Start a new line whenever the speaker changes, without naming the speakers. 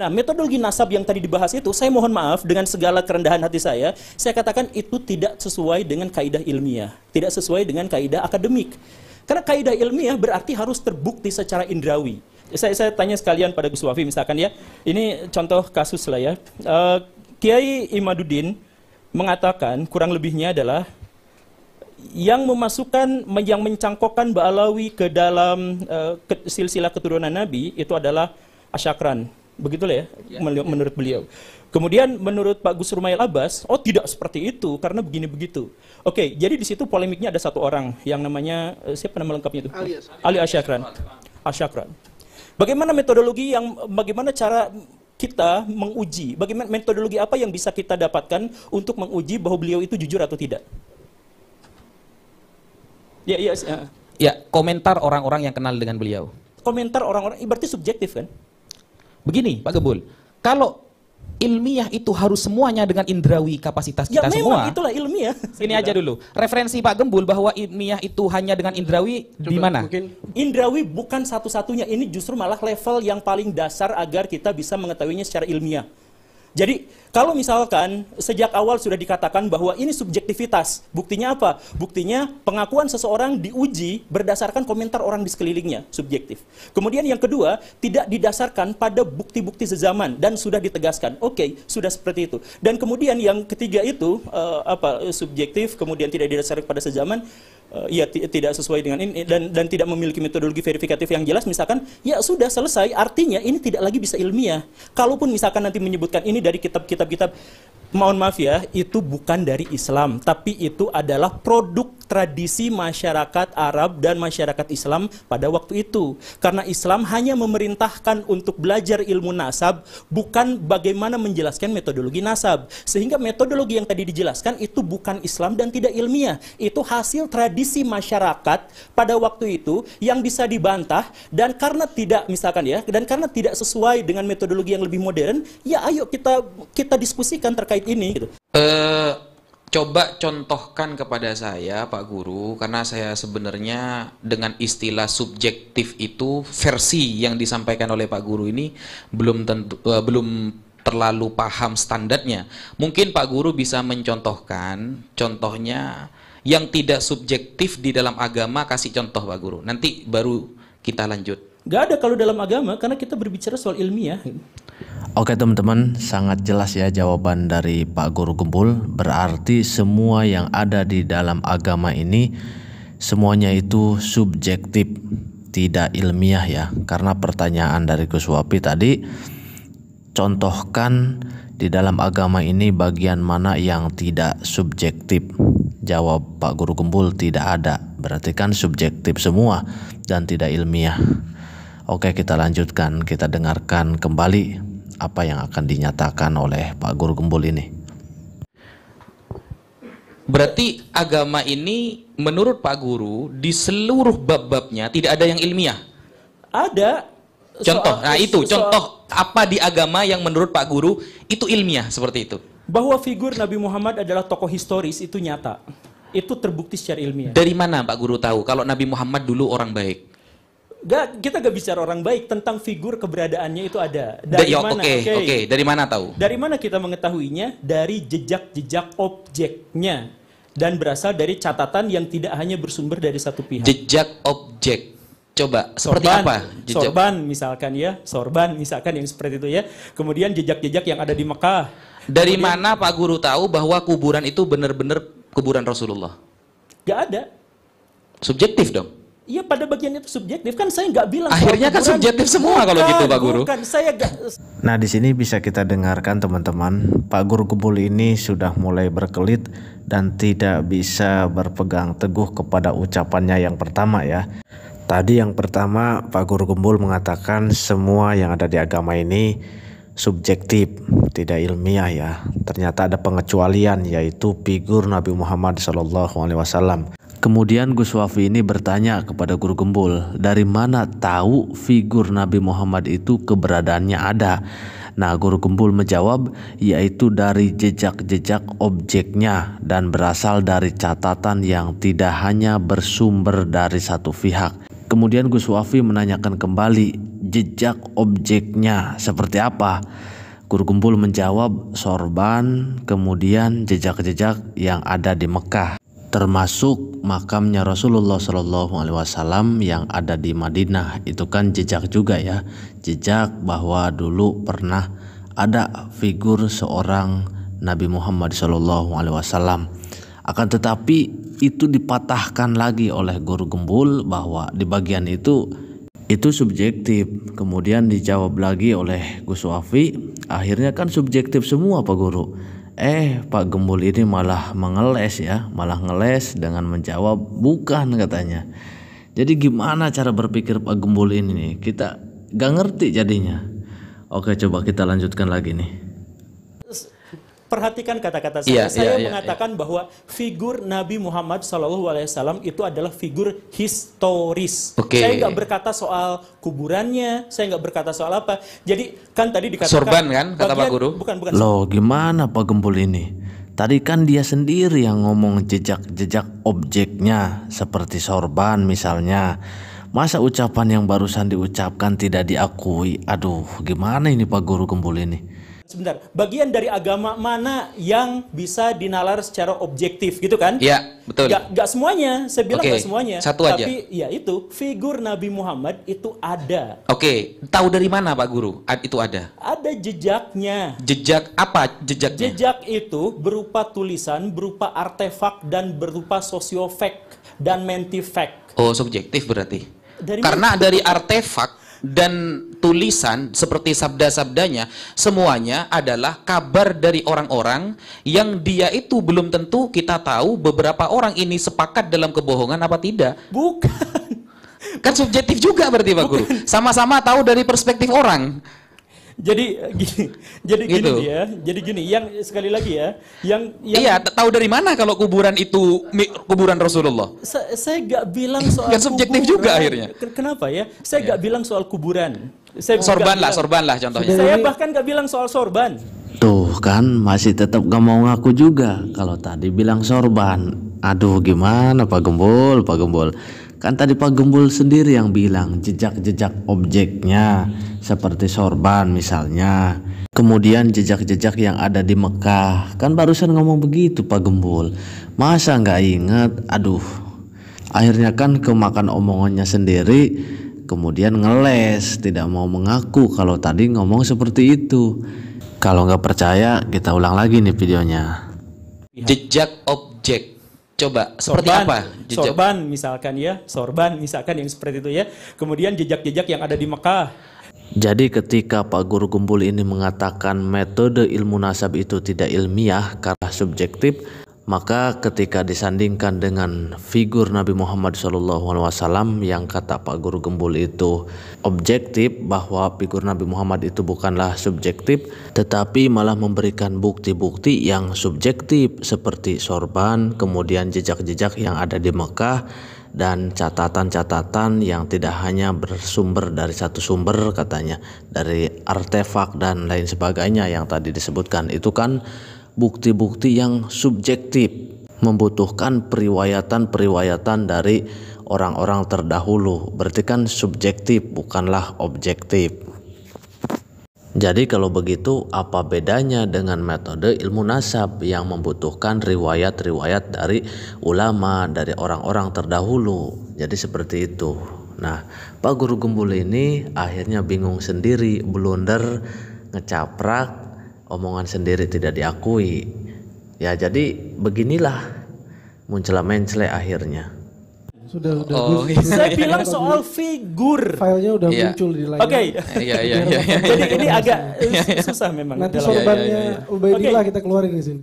Nah, metodologi nasab yang tadi dibahas itu, saya mohon maaf dengan segala kerendahan hati saya, saya katakan itu tidak sesuai dengan kaidah ilmiah, tidak sesuai dengan kaidah akademik. Karena kaidah ilmiah berarti harus terbukti secara indrawi. Saya, saya tanya sekalian pada Gus Wafi misalkan ya, ini contoh kasus lah ya. Uh, Kiai Imaduddin mengatakan kurang lebihnya adalah yang memasukkan yang mencangkokkan Ba'alawi ke dalam uh, silsilah keturunan Nabi itu adalah asyakran Begitulah ya, ya, menurut beliau. Kemudian menurut Pak Gus Rumail Abbas, oh tidak seperti itu karena begini begitu. Oke, jadi di situ polemiknya ada satu orang yang namanya eh, siapa nama lengkapnya itu? Ali, Ali Asyakran. Asyakran. Bagaimana metodologi yang bagaimana cara kita menguji? Bagaimana metodologi apa yang bisa kita dapatkan untuk menguji bahwa beliau
itu jujur atau tidak? Ya, ya. Eh. Ya, komentar orang-orang yang kenal dengan beliau. Komentar orang-orang eh, berarti subjektif kan? Begini Pak Gebul, kalau ilmiah itu harus semuanya dengan indrawi kapasitas ya, kita semua. Ya memang itulah ilmiah. Ini aja dulu. Referensi Pak Gembul bahwa ilmiah itu hanya dengan indrawi di mana?
indrawi bukan satu-satunya. Ini justru malah level yang paling dasar agar kita bisa mengetahuinya secara ilmiah. Jadi kalau misalkan sejak awal sudah dikatakan bahwa ini subjektivitas, buktinya apa? Buktinya pengakuan seseorang diuji berdasarkan komentar orang di sekelilingnya, subjektif. Kemudian yang kedua, tidak didasarkan pada bukti-bukti sezaman dan sudah ditegaskan. Oke, okay, sudah seperti itu. Dan kemudian yang ketiga itu uh, apa? subjektif kemudian tidak didasarkan pada sezaman uh, ya tidak sesuai dengan ini dan dan tidak memiliki metodologi verifikatif yang jelas misalkan ya sudah selesai artinya ini tidak lagi bisa ilmiah kalaupun misalkan nanti menyebutkan ini dari kitab-kitab kitab mohon maaf ya itu bukan dari Islam tapi itu adalah produk tradisi masyarakat Arab dan masyarakat Islam pada waktu itu. Karena Islam hanya memerintahkan untuk belajar ilmu nasab, bukan bagaimana menjelaskan metodologi nasab. Sehingga metodologi yang tadi dijelaskan itu bukan Islam dan tidak ilmiah. Itu hasil tradisi masyarakat pada waktu itu yang bisa dibantah dan karena tidak misalkan ya, dan karena tidak sesuai dengan metodologi yang lebih modern, ya ayo kita kita diskusikan terkait ini gitu.
Uh Coba contohkan kepada saya, Pak Guru, karena saya sebenarnya dengan istilah subjektif itu versi yang disampaikan oleh Pak Guru ini belum tentu uh, belum terlalu paham standarnya. Mungkin Pak Guru bisa mencontohkan contohnya yang tidak subjektif di dalam agama kasih contoh Pak Guru. Nanti baru kita lanjut. Gak ada kalau dalam agama karena kita berbicara soal
ilmiah.
Oke teman-teman, sangat jelas ya jawaban dari Pak Guru Gembul. Berarti semua yang ada di dalam agama ini semuanya itu subjektif, tidak ilmiah ya. Karena pertanyaan dari Gus Kuswapi tadi, contohkan di dalam agama ini bagian mana yang tidak subjektif. Jawab Pak Guru Gembul tidak ada. Berarti kan subjektif semua dan tidak ilmiah. Oke, kita lanjutkan, kita dengarkan kembali apa yang akan dinyatakan oleh Pak Guru Gembul ini?
Berarti agama ini menurut Pak Guru di seluruh bab-babnya tidak ada yang ilmiah. Ada. Contoh, soal, nah itu soal, contoh apa di agama yang menurut Pak Guru itu ilmiah seperti itu. Bahwa figur Nabi Muhammad adalah tokoh historis itu nyata. Itu terbukti secara ilmiah. Dari mana Pak Guru tahu kalau Nabi Muhammad dulu orang baik?
Gak, kita gak bicara orang baik tentang figur keberadaannya itu ada. Dari Yo, ya, mana? Oke, okay, oke. Okay. Dari mana tahu? Dari mana kita mengetahuinya? Dari jejak-jejak objeknya dan berasal dari catatan yang tidak hanya bersumber dari satu pihak.
Jejak objek.
Coba seperti sorban, apa? Jejak. Sorban misalkan ya, sorban misalkan yang seperti itu ya.
Kemudian jejak-jejak yang ada di Mekah. Dari Kemudian, mana Pak Guru tahu bahwa kuburan itu benar-benar kuburan Rasulullah? Gak ada. Subjektif dong. Iya pada
bagian itu subjektif kan saya nggak bilang. Akhirnya kan subjektif semua bukan, kalau gitu Pak Guru. Bukan, saya gak...
Nah di sini bisa kita dengarkan teman-teman Pak Guru Kebul ini sudah mulai berkelit dan tidak bisa berpegang teguh kepada ucapannya yang pertama ya. Tadi yang pertama Pak Guru Gembul mengatakan semua yang ada di agama ini subjektif, tidak ilmiah ya. Ternyata ada pengecualian yaitu figur Nabi Muhammad SAW. Kemudian Gus Wafi ini bertanya kepada Guru Gembul, dari mana tahu figur Nabi Muhammad itu keberadaannya ada? Nah Guru Gembul menjawab, yaitu dari jejak-jejak objeknya dan berasal dari catatan yang tidak hanya bersumber dari satu pihak. Kemudian Gus Wafi menanyakan kembali, jejak objeknya seperti apa? Guru Gembul menjawab sorban kemudian jejak-jejak yang ada di Mekah termasuk makamnya Rasulullah Shallallahu Alaihi Wasallam yang ada di Madinah itu kan jejak juga ya jejak bahwa dulu pernah ada figur seorang Nabi Muhammad Shallallahu Alaihi Wasallam akan tetapi itu dipatahkan lagi oleh guru gembul bahwa di bagian itu itu subjektif kemudian dijawab lagi oleh Gus Wafi akhirnya kan subjektif semua Pak Guru Eh, Pak Gembul ini malah mengeles ya, malah ngeles dengan menjawab bukan katanya. Jadi gimana cara berpikir Pak Gembul ini Kita gak ngerti jadinya. Oke, coba kita lanjutkan lagi nih. Perhatikan kata-kata
saya. Yeah, saya yeah, iya, mengatakan yeah. bahwa figur Nabi Muhammad SAW itu adalah figur historis. Okay. Saya nggak berkata soal kuburannya, saya nggak berkata soal apa. Jadi kan tadi dikatakan
sorban kan kata Pak Guru? Bukan bukan. Loh, gimana Pak gembul ini? Tadi kan dia sendiri yang ngomong jejak-jejak objeknya seperti sorban misalnya. Masa ucapan yang barusan diucapkan tidak diakui? Aduh, gimana ini Pak Guru gembul ini?
Sebentar, bagian dari agama mana yang bisa dinalar secara objektif gitu kan? Iya, betul. Gak, gak semuanya, saya bilang okay. gak semuanya. Satu tapi, aja. Tapi ya itu, figur Nabi Muhammad itu ada.
Oke, okay. tahu dari mana Pak Guru itu ada?
Ada jejaknya.
Jejak apa jejaknya? Jejak itu berupa tulisan, berupa
artefak, dan berupa sosiofek dan mentifek.
Oh, subjektif berarti.
Dari Karena dari
artefak dan tulisan seperti sabda-sabdanya semuanya adalah kabar dari orang-orang yang dia itu belum tentu kita tahu beberapa orang ini sepakat dalam kebohongan apa tidak. Bukan. Kan subjektif juga berarti Pak Guru. Sama-sama tahu dari perspektif orang jadi eh, gini,
jadi gini gitu. gini ya, jadi gini. Yang sekali lagi ya, yang, yang iya
tahu dari mana kalau kuburan itu kuburan Rasulullah?
Sa saya nggak bilang soal Gak subjektif juga akhirnya. Kenapa ya? Saya nggak iya. bilang soal kuburan. Saya sorban lah, sorban
lah contohnya. Saya
bahkan nggak bilang soal sorban.
Tuh kan masih tetap gak mau ngaku juga kalau tadi bilang sorban. Aduh gimana Pak Gembul, Pak Gembul. Kan tadi Pak Gembul sendiri yang bilang jejak-jejak objeknya seperti sorban misalnya. Kemudian jejak-jejak yang ada di Mekah. Kan barusan ngomong begitu Pak Gembul. Masa nggak inget? Aduh. Akhirnya kan kemakan omongannya sendiri kemudian ngeles tidak mau mengaku kalau tadi ngomong seperti itu. Kalau nggak percaya kita ulang lagi nih videonya. Jejak objek Coba, seperti sorban, apa? Jejak.
Sorban misalkan ya, sorban misalkan yang seperti itu ya. Kemudian jejak-jejak yang ada di Mekah.
Jadi ketika Pak Guru Gumbul ini mengatakan metode ilmu nasab itu tidak ilmiah karena subjektif, maka ketika disandingkan dengan figur Nabi Muhammad SAW yang kata Pak Guru Gembul itu objektif bahwa figur Nabi Muhammad itu bukanlah subjektif tetapi malah memberikan bukti-bukti yang subjektif seperti sorban kemudian jejak-jejak yang ada di Mekah dan catatan-catatan yang tidak hanya bersumber dari satu sumber katanya dari artefak dan lain sebagainya yang tadi disebutkan itu kan bukti-bukti yang subjektif membutuhkan periwayatan-periwayatan dari orang-orang terdahulu berarti kan subjektif bukanlah objektif jadi kalau begitu apa bedanya dengan metode ilmu nasab yang membutuhkan riwayat-riwayat dari ulama dari orang-orang terdahulu jadi seperti itu nah Pak Guru Gembul ini akhirnya bingung sendiri blunder ngecaprak omongan sendiri tidak diakui. Ya jadi beginilah muncul mencele akhirnya. Sudah sudah. oh, iya, Saya iya. bilang soal
figur. Filenya udah iya. muncul di layar. Oke. Okay. Iya, iya, iya, iya, Jadi iya. ini agak eh, susah memang. Nanti sorbannya Ubaidillah kita keluarin di sini.